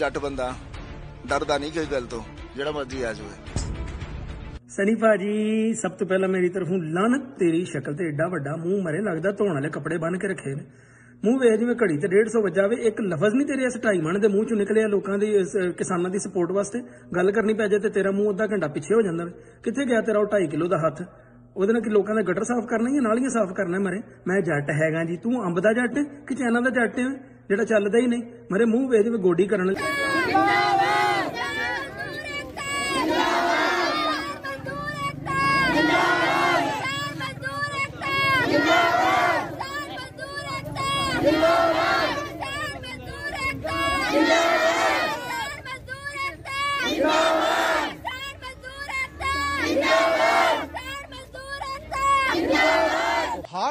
ਜੱਟ ਬੰਦਾ ਡਰਦਾ ਨਹੀਂ ਕਿਸੇ ਗੱਲ ਤੋਂ ਜਿਹੜਾ ਮਰਜ਼ੀ ਆ ਜਾਵੇ ਸਨੀ ਭਾਜੀ ਸਭ ਤੋਂ ਪਹਿਲਾਂ ਮੇਰੀ ਤਰਫੋਂ ਲਾਨਤ ਤੇਰੀ ਸ਼ਕਲ ਤੇ ਐਡਾ ਵੱਡਾ ਮੂੰਹ ਮਰੇ ਲੱਗਦਾ ਧੋਣ ਵਾਲੇ ਕੱਪੜੇ ਬੰਨ ਕੇ ਰੱਖੇ ਨੇ ਮੂੰਹ ਵੇਖ ਜਿਵੇਂ ਘੜੀ ਤੇ 150 ਵੱਜਾ ਜਾਵੇ ਇੱਕ ਲਫ਼ਜ਼ ਨਹੀਂ ਤੇਰੇ ਇਸ ਢਾਈ ਮਣ ਦੇ ਮੂੰਹ ਚੋਂ ਨਿਕਲਿਆ ਲੋਕਾਂ ਦੀ ਕਿਸਾਨਾਂ ਦੀ ਸਪੋਰਟ ਵਾਸਤੇ ਗੱਲ ਕਰਨੀ ਪੈ ਜਾਏ ਤੇ ਤੇਰਾ ਮੂੰਹ ਅੱਧਾ ਘੰਟਾ ਪਿੱਛੇ ਹੋ ਜਾਂਦਾ ਵੇ ਕਿੱਥੇ ਗਿਆ ਤੇਰਾ ਉਹ 2.5 ਕਿਲੋ ਦਾ ਹੱਥ ਉਹਦੇ ਨਾਲ ਕਿ ਲੋਕਾਂ ਦਾ ਗਟਰ ਸਾਫ਼ ਕਰਨਾ ਹੀ ਨਾਲੀਆਂ ਸਾਫ਼ ਕਰਨਾ ਮਰੇ ਮੈਂ ਜੱਟ ਹੈਗਾ ਜੀ ਤੂੰ ਅੰਬ ਦਾ ਜੱਟ ਕਿ ਚੈਨਾ ਦਾ ਜੱਟ ਹੈ ਜਿਹੜਾ ਚੱਲਦਾ ਹੀ ਨਹੀਂ ਮਰੇ ਮੂੰਹ ਵੇਖ ਕੇ ਗੋਡੀ ਕਰਨ ਲੱਗਾ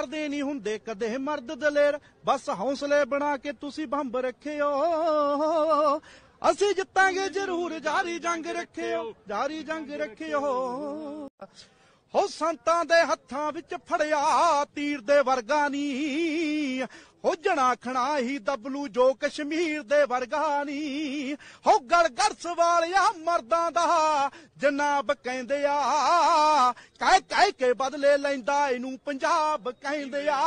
ਮਰਦੇ ਨਹੀਂ ਹੁੰਦੇ ਕਦੇ ਮਰਦ ਦਲੇਰ ਬਸ ਹੌਸਲੇ ਬਣਾ ਕੇ ਤੁਸੀਂ ਬੰਬ ਰੱਖਿਓ ਅਸੀਂ ਜਿੱਤਾਂਗੇ ਜ਼ਰੂਰ ਜਾਰੀ ਜੰਗ ਰੱਖਿਓ ਜਾਰੀ ਜੰਗ ਰੱਖਿਓ ਹੋ ਸੰਤਾਂ ਦੇ ਹੱਥਾਂ ਵਿੱਚ ਫੜਿਆ ਤੀਰ ਦੇ ਵਰਗਾ ਨਹੀਂ ਹੋ ਜਣਾ ਖਣਾ ਹੀ ਦਬਲੂ ਜੋ ਕਸ਼ਮੀਰ ਦੇ ਵਰਗਾ ਨਹੀਂ ਹੋ ਗੜਗੜਸ ਵਾਲਿਆ ਮਰਦਾਂ ਦਾ ਜਨਾਬ ਕਹਿੰਦੇ ਆ ਕਹਿ ਕਹਿ ਕੇ ਬਦਲੇ ਲੈਂਦਾ ਇਹਨੂੰ ਪੰਜਾਬ ਕਹਿੰਦੇ ਆ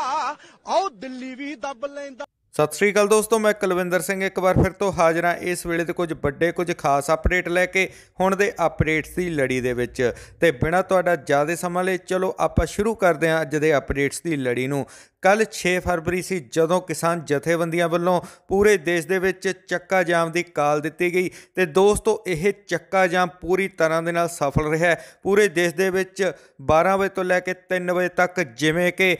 ਆਓ ਦਿੱਲੀ ਵੀ ਦਬ ਲੈਂਦਾ ਸਤਿ ਸ੍ਰੀ ਅਕਾਲ ਦੋਸਤੋ ਮੈਂ ਕੁਲਵਿੰਦਰ ਸਿੰਘ ਇੱਕ ਵਾਰ ਫਿਰ ਤੋਂ ਹਾਜ਼ਰ ਹਾਂ ਇਸ ਵੇਲੇ ਤੇ ਕੁਝ ਵੱਡੇ ਕੁਝ ਖਾਸ ਅਪਡੇਟ ਲੈ ਕੇ ਹੁਣ ਦੇ ਅਪਡੇਟਸ ਦੀ ਲੜੀ ਦੇ ਵਿੱਚ ਤੇ ਬਿਨਾਂ ਤੁਹਾਡਾ ਜ਼ਿਆਦਾ ਸਮਾਂ ਲਏ ਚਲੋ ਆਪਾਂ ਸ਼ੁਰੂ ਕਰਦੇ ਹਾਂ ਅੱਜ ਦੇ ਅਪਡੇਟਸ ਦੀ ਲੜੀ ਨੂੰ ਕੱਲ 6 ਫਰਵਰੀ ਸੀ ਜਦੋਂ ਕਿਸਾਨ ਜਥੇਬੰਦੀਆਂ ਵੱਲੋਂ ਪੂਰੇ ਦੇਸ਼ ਦੇ ਵਿੱਚ ਚੱਕਾ ਜਾਮ ਦੀ ਕਾਲ ਦਿੱਤੀ ਗਈ ਤੇ ਦੋਸਤੋ ਇਹ ਚੱਕਾ ਜਾਮ ਪੂਰੀ ਤਰ੍ਹਾਂ ਦੇ ਨਾਲ ਸਫਲ ਰਿਹਾ ਪੂਰੇ ਦੇਸ਼ ਦੇ ਵਿੱਚ 12 ਵਜੇ ਤੋਂ ਲੈ ਕੇ 3 ਵਜੇ ਤੱਕ ਜਿਵੇਂ ਕਿ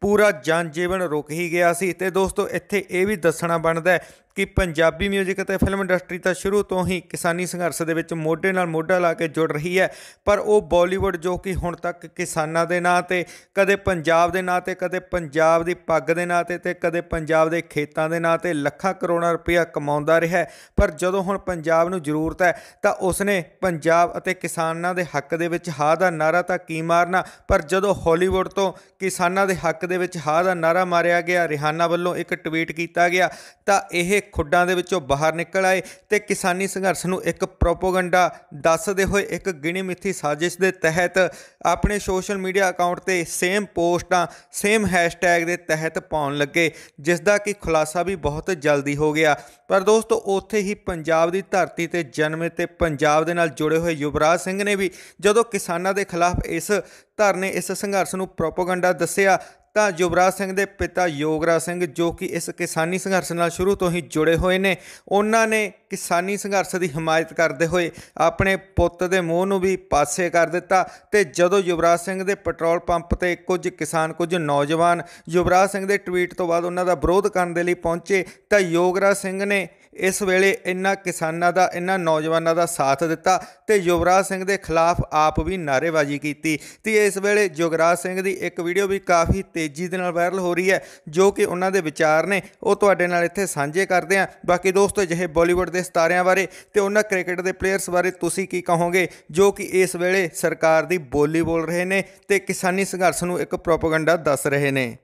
ਪੂਰਾ ਜਨ ਜੀਵਨ ਰੁਕ ਹੀ ਗਿਆ ਸੀ ਤੇ ਦੋਸਤੋ ਇੱਥੇ ਇਹ ਵੀ ਦੱਸਣਾ ਬਣਦਾ ਹੈ ਕਿ ਪੰਜਾਬੀ 뮤직 ਅਤੇ ਫਿਲਮ ਇੰਡਸਟਰੀ ਤਾਂ ਸ਼ੁਰੂ ਤੋਂ ਹੀ ਕਿਸਾਨੀ ਸੰਘਰਸ਼ ਦੇ ਵਿੱਚ ਮੋਢੇ ਨਾਲ ਮੋਢਾ ਲਾ ਕੇ ਜੁੜ ਰਹੀ ਹੈ ਪਰ ਉਹ ਬਾਲੀਵੁੱਡ ਜੋ ਕਿ ਹੁਣ ਤੱਕ ਕਿਸਾਨਾਂ ਦੇ ਨਾਂ ਤੇ ਕਦੇ ਪੰਜਾਬ ਦੇ ਨਾਂ ਤੇ ਕਦੇ ਪੰਜਾਬ ਦੀ ਪੱਗ ਦੇ ਨਾਂ ਤੇ ਤੇ ਕਦੇ ਪੰਜਾਬ ਦੇ ਖੇਤਾਂ ਦੇ ਨਾਂ ਤੇ ਲੱਖਾਂ ਕਰੋੜਾਂ ਰੁਪਇਆ ਕਮਾਉਂਦਾ ਰਿਹਾ ਪਰ ਜਦੋਂ ਹੁਣ ਪੰਜਾਬ ਨੂੰ ਜ਼ਰੂਰਤ ਹੈ ਤਾਂ ਉਸਨੇ ਪੰਜਾਬ ਅਤੇ ਕਿਸਾਨਾਂ ਦੇ ਹੱਕ ਦੇ ਵਿੱਚ ਹਾ ਦਾ ਨਾਰਾ ਤਾਂ ਕੀ ਮਾਰਨਾ ਪਰ ਜਦੋਂ ਹਾਲੀਵੁੱਡ ਤੋਂ ਕਿਸਾਨਾਂ ਦੇ ਹੱਕ ਦੇ ਵਿੱਚ ਹਾ ਦਾ ਨਾਰਾ ਮਾਰਿਆ ਗਿਆ ਰਿਹਾਨਾ ਵੱਲੋਂ ਇੱਕ ਟਵੀਟ ਕੀਤਾ ਗਿਆ ਤਾਂ ਇਹ ਖੁੱਡਾਂ ਦੇ ਵਿੱਚੋਂ ਬਾਹਰ ਨਿਕਲ ਆਏ ਤੇ ਕਿਸਾਨੀ ਸੰਘਰਸ਼ ਨੂੰ ਇੱਕ ਪ੍ਰੋਪਗੈਂਡਾ ਦੱਸਦੇ ਹੋਏ ਇੱਕ ਗਿਣੀ ਮਿੱਥੀ ਸਾਜ਼ਿਸ਼ ਦੇ ਤਹਿਤ ਆਪਣੇ ਸੋਸ਼ਲ ਮੀਡੀਆ ਅਕਾਊਂਟ ਤੇ ਸੇਮ ਪੋਸਟਾਂ ਸੇਮ ਹੈਸ਼ਟੈਗ ਦੇ ਤਹਿਤ ਪਾਉਣ ਲੱਗੇ ਜਿਸ ਦਾ ਕਿ ਖੁਲਾਸਾ ਵੀ ਬਹੁਤ ਜਲਦੀ ਹੋ ਗਿਆ ਪਰ ਦੋਸਤੋ ਉੱਥੇ ਹੀ ਪੰਜਾਬ ਦੀ ਧਰਤੀ ਤੇ ਜਨਮੇ ਤੇ ਪੰਜਾਬ ਦੇ ਨਾਲ ਜੁੜੇ ਹੋਏ ਯੁਵਰਾਜ ਸਿੰਘ ਨੇ ਵੀ ਜਦੋਂ ਕਿਸਾਨਾਂ ਦੇ ਖਿਲਾਫ ਇਸ ਧਰਨੇ ਇਸ ਸੰਘਰਸ਼ ਨੂੰ ਪ੍ਰੋਪਗੈਂਡਾ ਦੱਸਿਆ ਤਾਂ ਯੁਵਰਾਜ ਸਿੰਘ ਦੇ ਪਿਤਾ ਯੋਗਰਾ ਸਿੰਘ ਜੋ ਕਿ ਇਸ ਕਿਸਾਨੀ ਸੰਘਰਸ਼ ਨਾਲ ਸ਼ੁਰੂ ਤੋਂ ਹੀ ਜੁੜੇ ਹੋਏ ਨੇ ਉਹਨਾਂ ਨੇ ਕਿਸਾਨੀ ਸੰਘਰਸ਼ ਦੀ ਹਮਾਇਤ ਕਰਦੇ ਹੋਏ ਆਪਣੇ ਪੁੱਤ ਦੇ ਮੂੰਹ ਨੂੰ ਵੀ ਪਾਸੇ ਕਰ ਦਿੱਤਾ ਤੇ ਜਦੋਂ ਯੁਵਰਾਜ ਸਿੰਘ ਦੇ ਪੈਟਰੋਲ ਪੰਪ ਤੇ ਕੁਝ ਕਿਸਾਨ ਕੁਝ ਨੌਜਵਾਨ ਯੁਵਰਾਜ ਸਿੰਘ ਦੇ ਟਵੀਟ ਤੋਂ ਬਾਅਦ ਉਹਨਾਂ ਦਾ ਵਿਰੋਧ ਕਰਨ ਦੇ ਲਈ ਪਹੁੰਚੇ ਤਾਂ ਯੋਗਰਾ ਸਿੰਘ ਨੇ ਇਸ ਵੇਲੇ ਇਨ੍ਹਾਂ ਕਿਸਾਨਾਂ ਦਾ ਇਨ੍ਹਾਂ ਨੌਜਵਾਨਾਂ ਦਾ ਸਾਥ ਦਿੱਤਾ ਤੇ ਯੁਵਰਾਜ ਸਿੰਘ ਦੇ ਖਿਲਾਫ ਆਪ ਵੀ ਨਾਰੇਬਾਜ਼ੀ ਕੀਤੀ ਤੇ ਇਸ ਵੇਲੇ ਜੁਗਰਾਜ ਸਿੰਘ ਦੀ ਇੱਕ ਵੀਡੀਓ ਵੀ ਕਾਫੀ ਤੇਜ਼ੀ ਦੇ ਨਾਲ ਵਾਇਰਲ ਹੋ ਰਹੀ ਹੈ ਜੋ ਕਿ ਉਹਨਾਂ ਦੇ ਵਿਚਾਰ ਨੇ ਉਹ ਤੁਹਾਡੇ ਨਾਲ ਇੱਥੇ ਸਾਂਝੇ ਕਰਦੇ ਆਂ ਬਾਕੀ ਦੋਸਤੋ ਜਿਹੇ ਬਾਲੀਵੁੱਡ ਦੇ ਸਤਾਰਿਆਂ ਬਾਰੇ ਤੇ ਉਹਨਾਂ ਕ੍ਰਿਕਟ ਦੇ ਪਲੇਅਰਸ ਬਾਰੇ ਤੁਸੀਂ ਕੀ ਕਹੋਗੇ ਜੋ ਕਿ ਇਸ ਵੇਲੇ ਸਰਕਾਰ ਦੀ ਬੋਲੀ ਬੋਲ ਰਹੇ ਨੇ ਤੇ ਕਿਸਾਨੀ ਸੰਘਰਸ਼ ਨੂੰ ਇੱਕ ਪ੍ਰੋਪਗੈਂਡਾ ਦੱਸ ਰਹੇ ਨੇ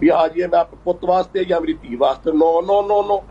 ਵੀ ਆ ਜੀ ਮੈਂ ਪੁੱਤ ਵਾਸਤੇ ਜਾਂ ਮੇਰੀ ਧੀ ਵਾਸਤੇ ਨੋ ਨੋ ਨੋ ਨੋ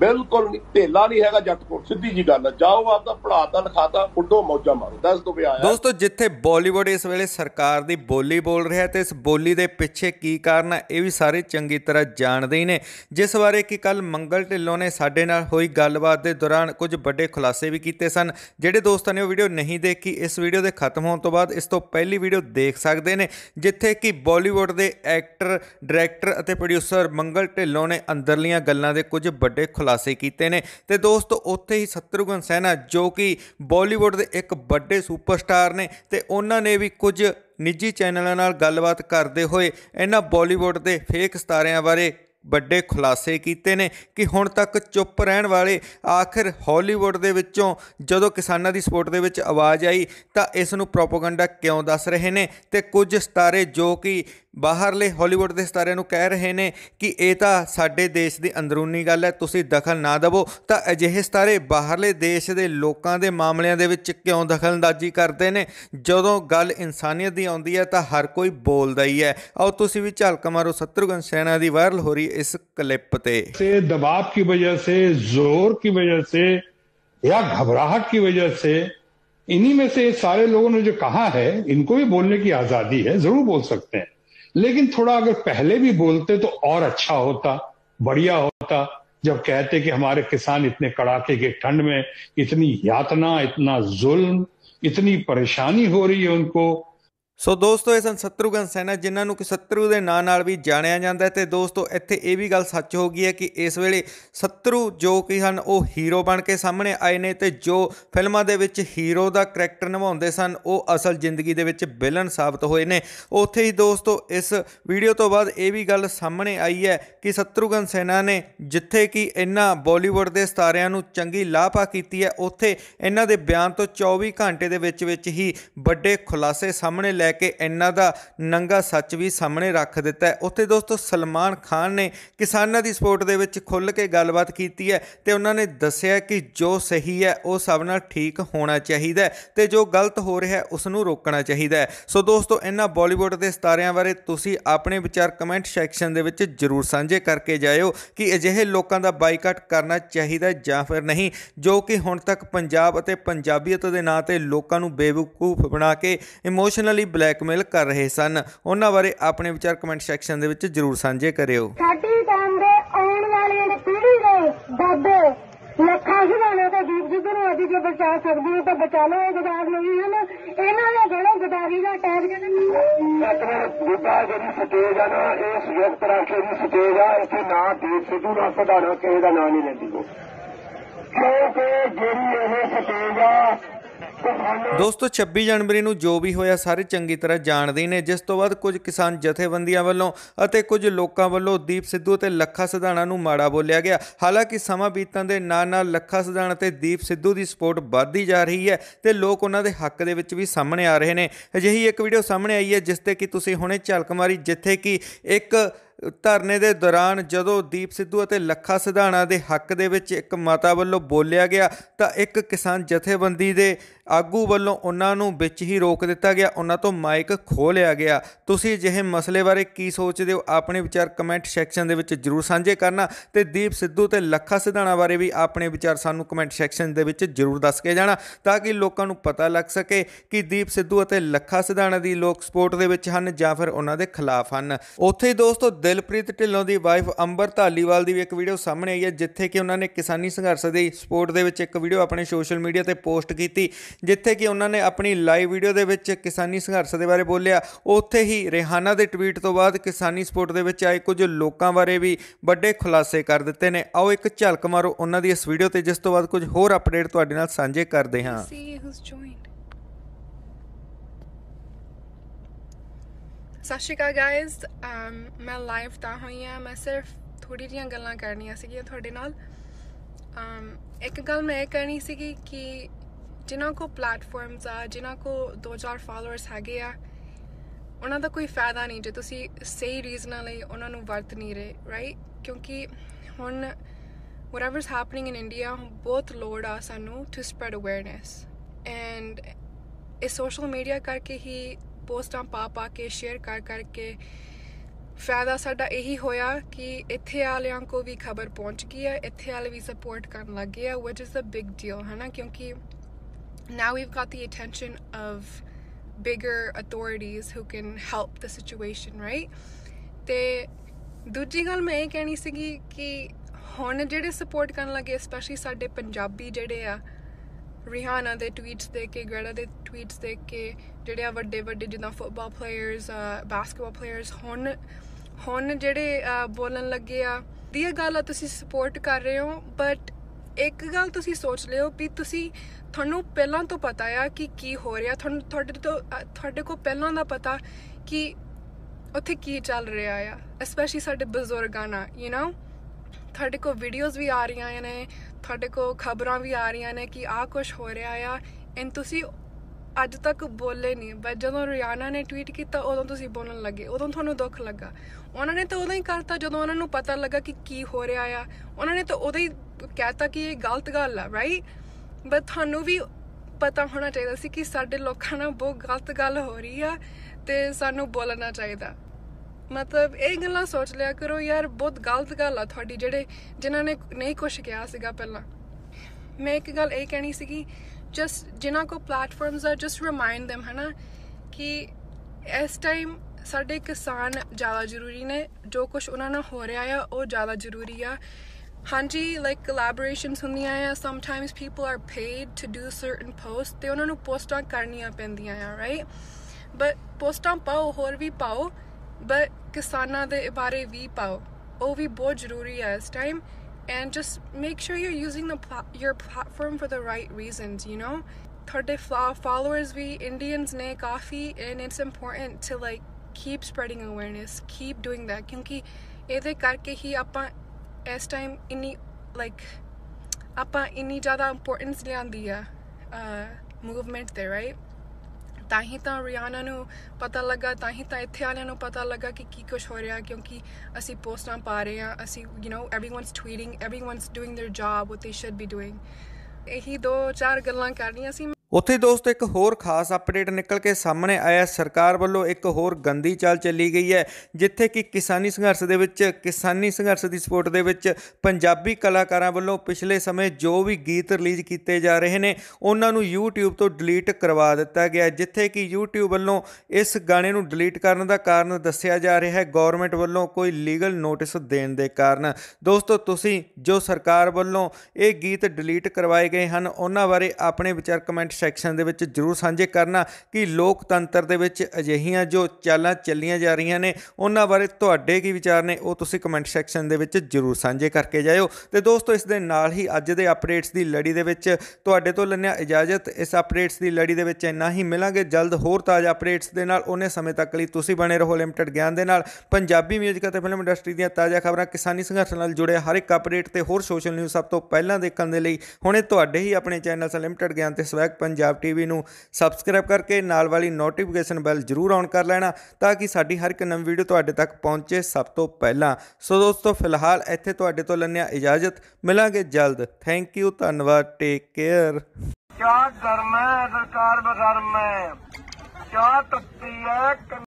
ਬਿਲਕੁਲ ਨਹੀਂ ਢੇਲਾ ਨਹੀਂ ਹੈਗਾ ਜੱਟ ਕੋਲ ਸਿੱਧੀ ਜੀ ਗੱਲ ਹੈ ਜਾਓ ਆਪ ਦਾ ਆਪਦਾ ਲਿਖਾ ਲਿਖਾਤਾ ਉੱਡੋ ਮੌਜਾਂ ਮਾਰੋ ਦੱਸ ਦੋ ਵੀ ਆਇਆ ਦੋਸਤੋ ਜਿੱਥੇ ਬਾਲੀਵੁੱਡ ਇਸ ਵੇਲੇ ਸਰਕਾਰ ਦੀ ਬੋਲੀ ਬੋਲ ਰਿਹਾ ਤੇ ਇਸ ਬੋਲੀ ਦੇ ਪਿੱਛੇ ਕੀ ਕਾਰਨ ਹੈ ਇਹ ਵੀ ਸਾਰੇ ਚੰਗੀ ਤਰ੍ਹਾਂ ਜਾਣਦੇ ਹੀ ਨੇ ਜਿਸ ਬਾਰੇ ਕਿ ਕੱਲ ਮੰਗਲ ਢਿੱਲੋਂ ਨੇ ਸਾਡੇ ਨਾਲ ਹੋਈ ਗੱਲਬਾਤ ਦੇ ਦੌਰਾਨ ਕੁਝ ਵੱਡੇ ਖੁਲਾਸੇ ਵੀ ਕੀਤੇ ਸਨ ਜਿਹੜੇ ਦੋਸਤਾਂ ਨੇ ਉਹ ਵੀਡੀਓ ਨਹੀਂ ਦੇਖੀ ਇਸ ਵੀਡੀਓ ਦੇ ਖਤਮ ਹੋਣ ਤੋਂ ਬਾਅਦ ਇਸ ਤੋਂ ਪਹਿਲੀ ਵੀਡੀਓ ਦੇਖ ਸਕਦੇ ਨੇ ਜਿੱਥੇ ਕਿ ਬਾਲੀਵੁੱਡ ਦੇ ਐਕਟਰ ਡਾਇਰੈਕਟਰ ਅਤੇ ਪ੍ਰੋਡਿਊਸਰ ਮੰਗਲ ਢਿੱਲੋਂ ਨੇ ਅੰਦਰਲੀਆਂ ਗੱਲਾਂ ਦੇ ਕੁਝ ਵੱਡੇ ਖੁਲਾਸੇ ਕੀਤੇ ਨੇ ਤੇ ਦੋਸਤੋ ਉੱਥੇ ਹੀ ਸਤਰੂਗਨ ਸੈਨਾ ਜੋ ਕਿ ਬਾਲੀਵੁੱਡ ਦੇ ਇੱਕ ਵੱਡੇ ਸੁਪਰਸਟਾਰ ਨੇ ਤੇ ਉਹਨਾਂ ਨੇ ਵੀ ਕੁਝ ਨਿੱਜੀ ਚੈਨਲਾਂ ਨਾਲ ਗੱਲਬਾਤ ਕਰਦੇ ਹੋਏ ਇਹਨਾਂ ਬਾਲੀਵੁੱਡ ਦੇ ਫੇਕ ਸਤਾਰਿਆਂ ਬਾਰੇ ਵੱਡੇ ਖੁਲਾਸੇ ਕੀਤੇ ਨੇ ਕਿ ਹੁਣ ਤੱਕ ਚੁੱਪ ਰਹਿਣ ਵਾਲੇ ਆਖਿਰ ਹਾਲੀਵੁੱਡ ਦੇ ਵਿੱਚੋਂ ਜਦੋਂ ਕਿਸਾਨਾਂ ਦੀ ਸਪੋਰਟ ਦੇ ਵਿੱਚ ਆਵਾਜ਼ ਆਈ ਤਾਂ ਇਸ ਨੂੰ ਪ੍ਰੋਪਗੈਂਡਾ ਕਿਉਂ ਦੱਸ ਰਹੇ ਨੇ ਤੇ ਕੁਝ ਸਤਾਰੇ ਜੋ ਕਿ ਬਾਹਰਲੇ ਹਾਲੀਵੁੱਡ ਦੇ ਸਤਾਰਿਆਂ ਨੂੰ ਕਹਿ ਰਹੇ ਨੇ ਕਿ ਇਹ ਤਾਂ ਸਾਡੇ ਦੇਸ਼ ਦੀ ਅੰਦਰੂਨੀ ਗੱਲ ਹੈ ਤੁਸੀਂ ਦਖਲ ਨਾ ਦਿਵੋ ਤਾਂ ਅਜਿਹੇ ਸਟਾਰੇ ਬਾਹਰਲੇ ਦੇਸ਼ ਦੇ ਲੋਕਾਂ ਦੇ ਮਾਮਲਿਆਂ ਦੇ ਵਿੱਚ ਕਿਉਂ ਦਖਲਅੰਦਾਜ਼ੀ ਕਰਦੇ ਨੇ ਜਦੋਂ ਗੱਲ ਇਨਸਾਨੀਅਤ ਦੀ ਆਉਂਦੀ ਹੈ ਤਾਂ ਹਰ ਕੋਈ ਬੋਲਦਾ ਹੀ ਹੈ ਆਓ ਤੁਸੀਂ ਵੀ ਝਲਕ ਮਾਰੋ ਸਤਰੂਗਨ ਸੈਨਾ ਦੀ ਵਾਇਰਲ ਹੋ ਰਹੀ ਇਸ ਕਲਿੱਪ ਤੇ ਤੇ ਦਬਾਅ ਦੀ ਵਜ੍ਹਾ ਸੇ ਜ਼ੋਰ ਦੀ ਵਜ੍ਹਾ ਸੇ ਜਾਂ ਘਬਰਾਹਟ ਦੀ ਵਜ੍ਹਾ ਸੇ ਇਨੀ में ਸੇ ਸਾਰੇ लोगों ਨੇ ਜੋ ਕਹਾ ਹੈ इनको ਵੀ ਬੋਲਨੇ ਕੀ ਆਜ਼ਾਦੀ ਹੈ ਜ਼ਰੂਰ ਬੋਲ ਸਕਤੇ ਹੈ लेकिन थोड़ा अगर पहले भी बोलते तो और अच्छा होता बढ़िया होता जब कहते कि हमारे किसान इतने कड़ाके के ठंड में इतनी यातना इतना जुल्म इतनी परेशानी हो रही है उनको ਸੋ ਦੋਸਤੋ ਇਹ ਸਨ ਸ਼ਤਰੂਗਨ ਸੈਨਾ ਜਿਨ੍ਹਾਂ ਨੂੰ ਕਿ ਸ਼ਤਰੂ ਦੇ ਨਾਂ ਨਾਲ ਵੀ ਜਾਣਿਆ ਜਾਂਦਾ ਤੇ ਦੋਸਤੋ ਇੱਥੇ ਇਹ ਵੀ ਗੱਲ ਸੱਚ ਹੋ ਗਈ ਹੈ ਕਿ ਇਸ ਵੇਲੇ ਸ਼ਤਰੂ ਜੋ ਕਿ ਹਨ ਉਹ ਹੀਰੋ ਬਣ ਕੇ ਸਾਹਮਣੇ ਆਏ ਨੇ ਤੇ ਜੋ ਫਿਲਮਾਂ ਦੇ ਵਿੱਚ ਹੀਰੋ ਦਾ ਕਰੈਕਟਰ ਨਿਭਾਉਂਦੇ ਸਨ ਉਹ ਅਸਲ ਜ਼ਿੰਦਗੀ ਦੇ ਵਿੱਚ ਵਿਲਨ ਸਾਬਤ ਹੋਏ ਨੇ ਉੱਥੇ ਹੀ ਦੋਸਤੋ ਇਸ ਵੀਡੀਓ ਤੋਂ ਬਾਅਦ ਇਹ ਵੀ ਗੱਲ ਸਾਹਮਣੇ ਆਈ ਹੈ ਕਿ ਸ਼ਤਰੂਗਨ ਸੈਨਾ ਨੇ ਜਿੱਥੇ ਕਿ ਇਹਨਾਂ ਬਾਲੀਵੁੱਡ ਦੇ ਸਤਾਰਿਆਂ ਨੂੰ ਚੰਗੀ ਲਾਪਾ ਕੀਤੀ ਹੈ ਉੱਥੇ ਇਹਨਾਂ ਦੇ ਬਿਆਨ ਤੋਂ 24 ਘੰਟੇ ਦੇ ਵਿੱਚ ਵਿੱਚ ਹੀ ਵੱਡੇ ਖੁਲਾਸੇ ਸਾਹਮਣੇ ਲੈ ਕੇ ਇਹਨਾਂ ਦਾ ਨੰਗਾ ਸੱਚ ਵੀ ਸਾਹਮਣੇ ਰੱਖ ਦਿੱਤਾ ਹੈ ਉੱਥੇ ਦੋਸਤੋ ਸਲਮਾਨ ਖਾਨ ਨੇ ਕਿਸਾਨਾਂ ਦੀ ਸਪੋਰਟ ਦੇ ਵਿੱਚ ਖੁੱਲ੍ਹ ਕੇ ਗੱਲਬਾਤ ਕੀਤੀ ਹੈ ਤੇ ਉਹਨਾਂ ਨੇ ਦੱਸਿਆ ਕਿ ਜੋ ਸਹੀ ਹੈ ਉਹ ਸਭ ਨਾਲ ਠੀਕ ਹੋਣਾ ਚਾਹੀਦਾ ਤੇ ਜੋ ਗਲਤ ਹੋ ਰਿਹਾ ਹੈ ਉਸ ਨੂੰ ਰੋਕਣਾ ਚਾਹੀਦਾ ਹੈ ਸੋ ਦੋਸਤੋ ਇਹਨਾਂ ਬਾਲੀਵੁੱਡ ਦੇ ਸਤਾਰਿਆਂ ਬਾਰੇ ਤੁਸੀਂ ਆਪਣੇ ਵਿਚਾਰ ਕਮੈਂਟ ਸੈਕਸ਼ਨ ਦੇ ਵਿੱਚ ਜ਼ਰੂਰ ਸਾਂਝੇ ਕਰਕੇ ਜਾਇਓ ਕਿ ਅਜਿਹੇ ਲੋਕਾਂ ਦਾ ਬਾਈਕਾਟ ਕਰਨਾ ਚਾਹੀਦਾ ਜਾਂ ਫਿਰ ਨਹੀਂ ਜੋ ਕਿ ਹੁਣ ਤੱਕ ਪੰਜਾਬ ਅਤੇ ਪੰਜਾਬੀਅਤ ਦੇ ਨਾਂ ਤੇ ਲੋਕਾਂ ਨੂੰ ਬੇਵਕੂਫ ਬਣਾ ਕੇ ਇਮੋਸ਼ਨਲੀ ਬਲੈਕਮੇਲ ਕਰ ਰਹੇ ਸਨ ਉਹਨਾਂ ਬਾਰੇ ਆਪਣੇ ਵਿਚਾਰ ਕਮੈਂਟ ਸੈਕਸ਼ਨ ਦੇ ਵਿੱਚ ਜਰੂਰ ਸਾਂਝੇ ਕਰਿਓ ਸਾਡੀ ਟਾਈਮ ਦੇ ਆਉਣ ਦੇ ਪੀੜ੍ਹੀ ਦੇ ਦਾਦੇ ਲੱਖਾਂ ਹਿਰਾਣੇ ਤੇ ਜੀਵ ਜੀ ਨੂੰ ਅੱਜ ਜੇ ਬਚਾ ਸਕਦੇ ਹੋ ਤਾਂ ਬਚਾ ਲਓ ਗਦਾਰ ਨਹੀਂ ਹਨ ਇਹਨਾਂ ਦੇ ਜਿਹੜਾ ਗਦਾਰੀ ਦਾ ਟੈਗ ਜਨ ਗੁੱਡਾ ਜਿਹੜੀ ਸਟੇਜ ਆ ਨਾ ਦੀ ਸਟੇਜ ਆ ਇੱਥੇ ਨਾ ਦੀਪ ਸਿੱਧੂ ਨਾ ਸਧਾਣਾ ਕਿਸੇ ਦਾ ਨਾਂ ਨਹੀਂ ਲੈਂਦੀ ਕੋ ਕਿਉਂਕਿ ਜਿਹੜੀ ਇਹ ਸਟੇਜ ਆ ਦੋਸਤੋ 26 ਜਨਵਰੀ ਨੂੰ ਜੋ ਵੀ ਹੋਇਆ ਸਾਰੇ ਚੰਗੀ ਤਰ੍ਹਾਂ ਜਾਣਦੇ ਨੇ ਜਿਸ ਤੋਂ ਬਾਅਦ ਕੁਝ ਕਿਸਾਨ ਜਥੇਬੰਦੀਆਂ ਵੱਲੋਂ ਅਤੇ ਕੁਝ ਲੋਕਾਂ ਵੱਲੋਂ ਦੀਪ ਸਿੱਧੂ ਤੇ ਲੱਖਾ ਸਿਧਾਣਾ ਨੂੰ ਮਾੜਾ ਬੋਲਿਆ ਗਿਆ ਹਾਲਾਂਕਿ ਸਮਾਂ ਬੀਤਣ ਦੇ ਨਾਲ ਨਾਲ ਲੱਖਾ ਸਿਧਾਣਾ ਤੇ ਦੀਪ ਸਿੱਧੂ ਦੀ ਸਪੋਰਟ ਵੱਧਦੀ ਜਾ ਰਹੀ ਹੈ ਤੇ ਲੋਕ ਉਹਨਾਂ ਦੇ ਹੱਕ ਦੇ ਵਿੱਚ ਵੀ ਸਾਹਮਣੇ ਆ ਰਹੇ ਨੇ ਅਜਿਹੀ ਇੱਕ ਵੀਡੀਓ ਸਾਹਮਣੇ ਆਈ ਹੈ ਜਿਸ ਤੇ ਕਿ ਤੁਸੀਂ ਹੁਣੇ ਝਲਕ ਮਾਰੀ ਜਿੱਥੇ ਕਿ ਇੱਕ ਧਰਨੇ ਦੇ ਦੌਰਾਨ ਜਦੋਂ ਦੀਪ ਸਿੱਧੂ ਅਤੇ ਲੱਖਾ ਸਿਧਾਣਾ ਦੇ ਹੱਕ ਦੇ ਵਿੱਚ ਇੱਕ ਮਾਤਾ ਵੱਲੋਂ ਬੋਲਿਆ ਗਿਆ ਤਾਂ ਇੱਕ ਕਿਸਾਨ ਜਥੇਬੰਦੀ ਦੇ ਆਗੂ ਵੱਲੋਂ ਉਹਨਾਂ ਨੂੰ ਵਿੱਚ ਹੀ ਰੋਕ ਦਿੱਤਾ ਗਿਆ ਉਹਨਾਂ ਤੋਂ ਮਾਈਕ ਖੋਹ ਲਿਆ ਗਿਆ ਤੁਸੀਂ ਅਜਿਹੇ ਮਸਲੇ ਬਾਰੇ ਕੀ ਸੋਚਦੇ ਹੋ ਆਪਣੇ ਵਿਚਾਰ ਕਮੈਂਟ ਸੈਕਸ਼ਨ ਦੇ ਵਿੱਚ ਜਰੂਰ ਸਾਂਝੇ ਕਰਨਾ ਤੇ ਦੀਪ ਸਿੱਧੂ ਤੇ ਲੱਖਾ ਸਿਧਾਣਾ ਬਾਰੇ ਵੀ ਆਪਣੇ ਵਿਚਾਰ ਸਾਨੂੰ ਕਮੈਂਟ ਸੈਕਸ਼ਨ ਦੇ ਵਿੱਚ ਜਰੂਰ ਦੱਸ ਕੇ ਜਾਣਾ ਤਾਂ ਕਿ ਲੋਕਾਂ ਨੂੰ ਪਤਾ ਲੱਗ ਸਕੇ ਕਿ ਦੀਪ ਸਿੱਧੂ ਅਤੇ ਲੱਖਾ ਸਿਧਾਣਾ ਦੀ ਲੋਕ ਸਪੋਰਟ ਦੇ ਵਿੱਚ ਹਨ ਜਾਂ ਫਿਰ ਉਹਨਾਂ ਦੇ ਖਿਲਾਫ ਹਨ ਉੱਥੇ ਦੋਸਤੋ ਦਿਲਪ੍ਰੀਤ ਢਿੱਲੋਂ ਦੀ ਵਾਈਫ ਅੰਬਰ ਧਾਲੀਵਾਲ ਦੀ ਵੀ ਇੱਕ ਵੀਡੀਓ ਸਾਹਮਣੇ ਆਈ ਹੈ ਜਿੱਥੇ ਕਿ ਉਹਨਾਂ ਨੇ ਕਿਸਾਨੀ ਸੰਘਰਸ਼ ਦੇ ਸਪੋਰਟ ਦੇ ਵਿੱਚ ਇੱਕ ਵੀਡੀਓ ਆਪਣੇ ਸੋਸ਼ਲ ਮੀਡੀਆ ਤੇ ਪੋਸਟ ਕੀਤੀ ਜਿੱਥੇ ਕਿ ਉਹਨਾਂ ਨੇ ਆਪਣੀ ਲਾਈਵ ਵੀਡੀਓ ਦੇ ਵਿੱਚ ਕਿਸਾਨੀ ਸੰਘਰਸ਼ ਦੇ ਬਾਰੇ ਬੋਲਿਆ ਉੱਥੇ ਹੀ ਰਿਹਾਨਾ ਦੇ ਟਵੀਟ ਤੋਂ ਬਾਅਦ ਕਿਸਾਨੀ ਸਪੋਰਟ ਦੇ ਵਿੱਚ ਆਏ ਕੁਝ ਲੋਕਾਂ ਬਾਰੇ ਵੀ ਵੱਡੇ ਖੁਲਾਸੇ ਕਰ ਦਿੱਤੇ ਨੇ ਆਓ ਇੱਕ ਝਲਕ ਮਾਰੋ ਉਹਨਾਂ ਦੀ ਇਸ ਵੀਡੀਓ ਤੇ ਜਿਸ ਤੋਂ ਬਾਅਦ ਕੁਝ ਹੋਰ ਅਪਡੇਟ ਤੁਹਾਡੇ ਨਾਲ ਸਾਂਝੇ ਕਰਦੇ ਹਾਂ ਸਤਿ ਸ਼੍ਰੀ ਅਕਾਲ ਗਾਇਜ਼ ਮੈਂ ਲਾਈਵ ਤਾਂ ਹੋਈ ਆ ਮੈਂ ਸਿਰਫ ਥੋੜੀ ਜੀਆਂ ਗੱਲਾਂ ਕਰਨੀਆਂ ਸੀਗੀਆਂ ਤੁਹਾਡੇ ਨਾਲ ਇੱਕ ਗੱਲ ਮੈਂ ਇਹ ਕਰਨੀ ਸੀਗੀ ਕਿ ਜਿਨ੍ਹਾਂ ਕੋ ਪਲੇਟਫਾਰਮਸ ਆ ਜਿਨ੍ਹਾਂ ਕੋ 2000 ਫਾਲੋਅਰਸ ਹੈਗੇ ਆ ਉਹਨਾਂ ਦਾ ਕੋਈ ਫਾਇਦਾ ਨਹੀਂ ਜੇ ਤੁਸੀਂ ਸਹੀ ਰੀਜ਼ਨਾਂ ਲਈ ਉਹਨਾਂ ਨੂੰ ਵਰਤ ਨਹੀਂ ਰਹੇ ਰਾਈਟ ਕਿਉਂਕਿ ਹੁਣ ਇਸ ਹੈਪਨਿੰਗ ਇਨ ਇੰਡੀਆ ਬਹੁਤ ਲੋੜ ਆ ਸਾਨੂੰ ਟੂ ਸਪਰੈਡ ਅਵੇਅਰਨੈਸ ਐਂਡ ਇਹ ਸੋਸ਼ਲ ਮੀਡੀਆ ਕਰਕੇ ਹੀ ਪੋਸਟਾਂ ਪਾ ਪਾ ਕੇ ਸ਼ੇਅਰ ਕਰ ਕਰਕੇ ਫਾਇਦਾ ਸਾਡਾ ਇਹੀ ਹੋਇਆ ਕਿ ਇੱਥੇ ਵਾਲਿਆਂ ਕੋ ਵੀ ਖਬਰ ਪਹੁੰਚ ਗਈ ਹੈ ਇੱਥੇ ਵਾਲੇ ਵੀ ਸਪੋਰਟ ਕਰਨ ਲੱਗ ਗਏ ਆ which is a big deal ਹੈ ਨਾ ਕਿਉਂਕਿ now we've got the attention of bigger authorities who can help the situation right ਤੇ ਦੂਜੀ ਗੱਲ ਮੈਂ ਇਹ ਕਹਿਣੀ ਸੀਗੀ ਕਿ ਹੁਣ ਜਿਹੜੇ ਸਪੋਰਟ ਕਰਨ ਲੱਗੇ ਸਪੈਸ਼ਲੀ ਸਾਡੇ ਪੰਜਾਬੀ ਜਿਹੜੇ ਆ ਰਿਹਾਨਾ ਦੇ ਟਵੀਟਸ ਦੇਖ ਕੇ ਗੜਾ ਦੇ ਟਵੀਟਸ ਦੇਖ ਕੇ ਜਿਹੜੇ ਆ ਵੱਡੇ ਵੱਡੇ ਜਿੱਦਾਂ ਫੁੱਟਬਾਲ ਪਲੇਅਰਸ ਬਾਸਕਟਬਾਲ ਪਲੇਅਰਸ ਹੁਣ ਹੁਣ ਜਿਹੜੇ ਬੋਲਣ ਲੱਗੇ ਆ ਦੀ ਗੱਲ ਆ ਤੁਸੀਂ ਸਪੋਰਟ ਕਰ ਰਹੇ ਹੋ ਬਟ ਇੱਕ ਗੱਲ ਤੁਸੀਂ ਸੋਚ ਲਿਓ ਵੀ ਤੁਸੀਂ ਤੁਹਾਨੂੰ ਪਹਿਲਾਂ ਤੋਂ ਪਤਾ ਆ ਕਿ ਕੀ ਹੋ ਰਿਹਾ ਤੁਹਾਨੂੰ ਤੁਹਾਡੇ ਤੋਂ ਤੁਹਾਡੇ ਕੋ ਪਹਿਲਾਂ ਦਾ ਪਤਾ ਕਿ ਉੱਥੇ ਕੀ ਚੱਲ ਰਿਹਾ ਆ ਐਸਪੈਸ਼ਲੀ ਸਾਡੇ ਬਜ਼ੁਰਗਾਂ ਨਾਲ ਯੂ نو ਤੁਹਾਡੇ ਕੋ ਵੀਡੀਓਜ਼ ਵੀ ਆ ਰਹੀਆਂ ਨੇ ਤੁਹਾਡੇ ਕੋ ਖਬਰਾਂ ਵੀ ਆ ਰਹੀਆਂ ਨੇ ਕਿ ਆ ਕੁਝ ਹੋ ਰਿਹਾ ਆ ਐਂ ਤੁਸੀਂ ਅੱਜ ਤੱਕ ਬੋਲੇ ਨਹੀਂ ਬਸ ਜਦੋਂ ਰਿਆਨਾ ਨੇ ਟਵੀਟ ਕੀਤਾ ਉਦੋਂ ਤੁਸੀਂ ਬੋਲਣ ਲੱਗੇ ਉਦੋਂ ਤੁਹਾਨੂੰ ਦੁੱਖ ਲੱਗਾ ਉਹਨਾਂ ਨੇ ਤਾਂ ਉਦੋਂ ਹੀ ਕਰਤਾ ਜਦੋਂ ਉਹਨਾਂ ਨੂੰ ਪਤਾ ਲੱਗਾ ਕਿ ਕੀ ਹੋ ਰਿਹਾ ਆ ਉਹਨਾਂ ਨੇ ਤਾਂ ਉਦੋਂ ਹੀ ਕਹਿਤਾ ਕਿ ਇਹ ਗਲਤ ਗੱਲ ਆ ਰਾਈਟ ਬਸ ਤੁਹਾਨੂੰ ਵੀ ਪਤਾ ਹੋਣਾ ਚਾਹੀਦਾ ਸੀ ਕਿ ਸਾਡੇ ਲੋਕਾਂ ਨਾਲ ਬਹੁਤ ਗਲਤ ਗੱਲ ਹੋ ਰਹੀ ਆ ਤੇ ਸਾਨੂੰ ਬੋਲਣਾ ਚਾਹੀਦਾ ਮਤਲਬ ਇਹ ਗੱਲਾਂ ਸੋਚ ਲਿਆ ਕਰੋ ਯਾਰ ਬਹੁਤ ਗਲਤ ਗੱਲ ਆ ਤੁਹਾਡੀ ਜਿਹੜੇ ਜਿਨ੍ਹਾਂ ਨੇ ਨਹੀਂ ਕੁਝ ਕਿਹਾ ਸੀਗਾ ਪਹਿਲਾਂ ਮੈਂ ਇੱਕ ਗੱਲ ਇਹ ਕਹਿਣੀ ਸੀਗੀ ਜਸ ਜਿਨ੍ਹਾਂ ਕੋ ਪਲੇਟਫਾਰਮਸ ਆ ਜਸ ਰਿਮਾਈਂਡ them ਹਨਾ ਕਿ ਇਸ ਟਾਈਮ ਸਾਡੇ ਕਿਸਾਨ ਜ਼ਿਆਦਾ ਜ਼ਰੂਰੀ ਨੇ ਜੋ ਕੁਝ ਉਹਨਾਂ ਨਾਲ ਹੋ ਰਿਹਾ ਆ ਉਹ ਜ਼ਿਆਦਾ ਜ਼ਰੂਰੀ ਆ ਹਾਂਜੀ ਲਾਈਕ ਕੋਲੈਬੋਰੇਸ਼ਨਸ ਹੁੰਦੀਆਂ ਆ sometimes people are paid to do certain post ਤੇ ਉਹਨਾਂ ਨੂੰ ਪੋਸਟਾਂ ਕਰਨੀਆਂ ਪੈਂਦੀਆਂ ਆ ਰਾਈਟ ਬਟ ਪੋਸਟਾਂ ਪਾਓ ਹੋਰ ਵੀ ਪਾਓ ਬਟ ਕਿਸਾਨਾਂ ਦੇ ਬਾਰੇ ਵੀ ਪਾਓ ਉਹ ਵੀ ਬਹੁਤ ਜ਼ਰੂਰੀ ਹੈ ਇਸ time and just make sure you are using the your platform for the right reasons you know ਤੁਹਾਡੇ ਫਾਲੋਅਰਸ ਵੀ ਇੰਡੀਅਨਸ ਨੇ ਕਾਫੀ and it's important to like keep spreading awareness keep doing that ਕਿਉਂਕਿ ਇਹਦੇ ਕਰਕੇ ਹੀ ਆਪਾਂ ਇਸ ਟਾਈਮ ਇਨੀ ਲਾਈਕ ਆਪਾਂ ਇਨੀ ਜ਼ਿਆਦਾ ਇੰਪੋਰਟੈਂਸ ਲਿਆਂਦੀ ਆ ਮੂਵਮੈਂਟ ਤੇ ਰਾਈਟ ਤਾਂ ਹੀ ਤਾਂ ਰਿਆਨਾ ਨੂੰ ਪਤਾ ਲੱਗਾ ਤਾਂ ਹੀ ਤਾਂ ਇੱਥੇ ਵਾਲਿਆਂ ਨੂੰ ਪਤਾ ਲੱਗਾ ਕਿ ਕੀ ਕੁਝ ਹੋ ਰਿਹਾ ਕਿਉਂਕਿ ਅਸੀਂ ਪੋਸਟਾਂ ਪਾ ਰਹੇ ਹਾਂ ਅਸੀਂ you know everyone's tweeting everyone's doing their job what they should B doing ਇਹੀ ਦੋ ਚਾਰ ਗੱਲਾਂ ਕਰਨੀਆਂ ਸੀ ਉੱਥੇ ਦੋਸਤੋ ਇੱਕ ਹੋਰ ਖਾਸ ਅਪਡੇਟ ਨਿਕਲ ਕੇ ਸਾਹਮਣੇ ਆਇਆ ਸਰਕਾਰ ਵੱਲੋਂ ਇੱਕ ਹੋਰ ਗੰਦੀ ਚਾਲ ਚੱਲੀ ਗਈ ਹੈ ਜਿੱਥੇ ਕਿ ਕਿਸਾਨੀ ਸੰਘਰਸ਼ ਦੇ ਵਿੱਚ ਕਿਸਾਨੀ ਸੰਘਰਸ਼ ਦੀ ਸਪੋਰਟ ਦੇ ਵਿੱਚ ਪੰਜਾਬੀ ਕਲਾਕਾਰਾਂ ਵੱਲੋਂ ਪਿਛਲੇ ਸਮੇਂ ਜੋ ਵੀ ਗੀਤ ਰਿਲੀਜ਼ ਕੀਤੇ ਜਾ ਰਹੇ ਨੇ ਉਹਨਾਂ ਨੂੰ YouTube ਤੋਂ ਡਿਲੀਟ ਕਰਵਾ ਦਿੱਤਾ ਗਿਆ ਜਿੱਥੇ ਕਿ YouTube ਵੱਲੋਂ ਇਸ ਗਾਣੇ ਨੂੰ ਡਿਲੀਟ ਕਰਨ ਦਾ ਕਾਰਨ ਦੱਸਿਆ ਜਾ ਰਿਹਾ ਹੈ ਗਵਰਨਮੈਂਟ ਵੱਲੋਂ ਕੋਈ ਲੀਗਲ ਨੋਟਿਸ ਦੇਣ ਦੇ ਕਾਰਨ ਦੋਸਤੋ ਤੁਸੀਂ ਜੋ ਸਰਕਾਰ ਵੱਲੋਂ ਇਹ ਗੀਤ ਡਿਲੀਟ ਕਰਵਾਏ ਗਏ ਹਨ ਉਹਨਾਂ ਬਾਰੇ ਆਪਣੇ ਵਿਚਾਰ ਕਮੈਂਟ ਸੈਕਸ਼ਨ ਦੇ ਵਿੱਚ ਜ਼ਰੂਰ ਸਾਂਝੇ ਕਰਨਾ ਕਿ ਲੋਕਤੰਤਰ ਦੇ ਵਿੱਚ ਅਜਿਹੀਆਂ ਜੋ ਚਾਲਾਂ ਚੱਲੀਆਂ ਜਾ ਰਹੀਆਂ ਨੇ ਉਹਨਾਂ ਬਾਰੇ ਤੁਹਾਡੇ ਕੀ ਵਿਚਾਰ ਨੇ ਉਹ ਤੁਸੀਂ ਕਮੈਂਟ ਸੈਕਸ਼ਨ ਦੇ ਵਿੱਚ ਜ਼ਰੂਰ ਸਾਂਝੇ ਕਰਕੇ ਜਾਇਓ ਤੇ ਦੋਸਤੋ ਇਸ ਦੇ ਨਾਲ ਹੀ ਅੱਜ ਦੇ ਅਪਡੇਟਸ ਦੀ ਲੜੀ ਦੇ ਵਿੱਚ ਤੁਹਾਡੇ ਤੋਂ ਲੈਣਾ ਇਜਾਜ਼ਤ ਇਸ ਅਪਡੇਟਸ ਦੀ ਲੜੀ ਦੇ ਵਿੱਚ ਇੰਨਾ ਹੀ ਮਿਲਾਂਗੇ ਜਲਦ ਹੋਰ ਤਾਜ਼ਾ ਅਪਡੇਟਸ ਦੇ ਨਾਲ ਉਹਨੇ ਸਮੇਂ ਤੱਕ ਲਈ ਤੁਸੀਂ ਬਣੇ ਰਹੋ ਲਿਮਟਿਡ ਗਿਆਨ ਦੇ ਨਾਲ ਪੰਜਾਬੀ 뮤직 ਅਤੇ ਫਿਲਮ ਇੰਡਸਟਰੀ ਦੀਆਂ ਤਾਜ਼ਾ ਖਬਰਾਂ ਕਿਸਾਨੀ ਸੰਘਰਸ਼ ਨਾਲ ਜੁੜੇ ਹਰ ਇੱਕ ਅਪਡੇਟ ਤੇ ਹੋਰ ਸੋਸ਼ਲ ਨਿਊਜ਼ ਸਭ ਤੋਂ ਪਹਿਲਾਂ ਦੇਖਣ ਦੇ ਲਈ ਹੁਣੇ ਤੁਹਾਡੇ ਹੀ ਆਪਣੇ ਚੈਨਲ ਸਲਿਮਟਿਡ ਗਿਆਨ ਤੇ ਸਵੈਗ ਪੰਜਾਬ ਟੀਵੀ ਨੂੰ ਸਬਸਕ੍ਰਾਈਬ ਕਰਕੇ ਨਾਲ ਵਾਲੀ ਨੋਟੀਫਿਕੇਸ਼ਨ ਬੈਲ ਜ਼ਰੂਰ ਔਨ ਕਰ ਲੈਣਾ ਤਾਂ ਕਿ ਸਾਡੀ ਹਰ ਇੱਕ ਨਵੀਂ ਵੀਡੀਓ ਤੁਹਾਡੇ ਤੱਕ ਪਹੁੰਚੇ ਸਭ ਤੋਂ ਪਹਿਲਾਂ ਸੋ ਦੋਸਤੋ ਫਿਲਹਾਲ ਇੱਥੇ ਤੁਹਾਡੇ ਤੋਂ ਲੰਨਿਆ ਇਜਾਜ਼ਤ ਮਿਲਾਂਗੇ ਜਲਦ ਥੈਂਕ ਯੂ ਧੰਨਵਾਦ ਟੇਕ ਕੇਅਰ ਕਿਆ गर्म ਹੈ ਸਰਕਾਰ में गर्म ਕਿਆ क्या ਹੈ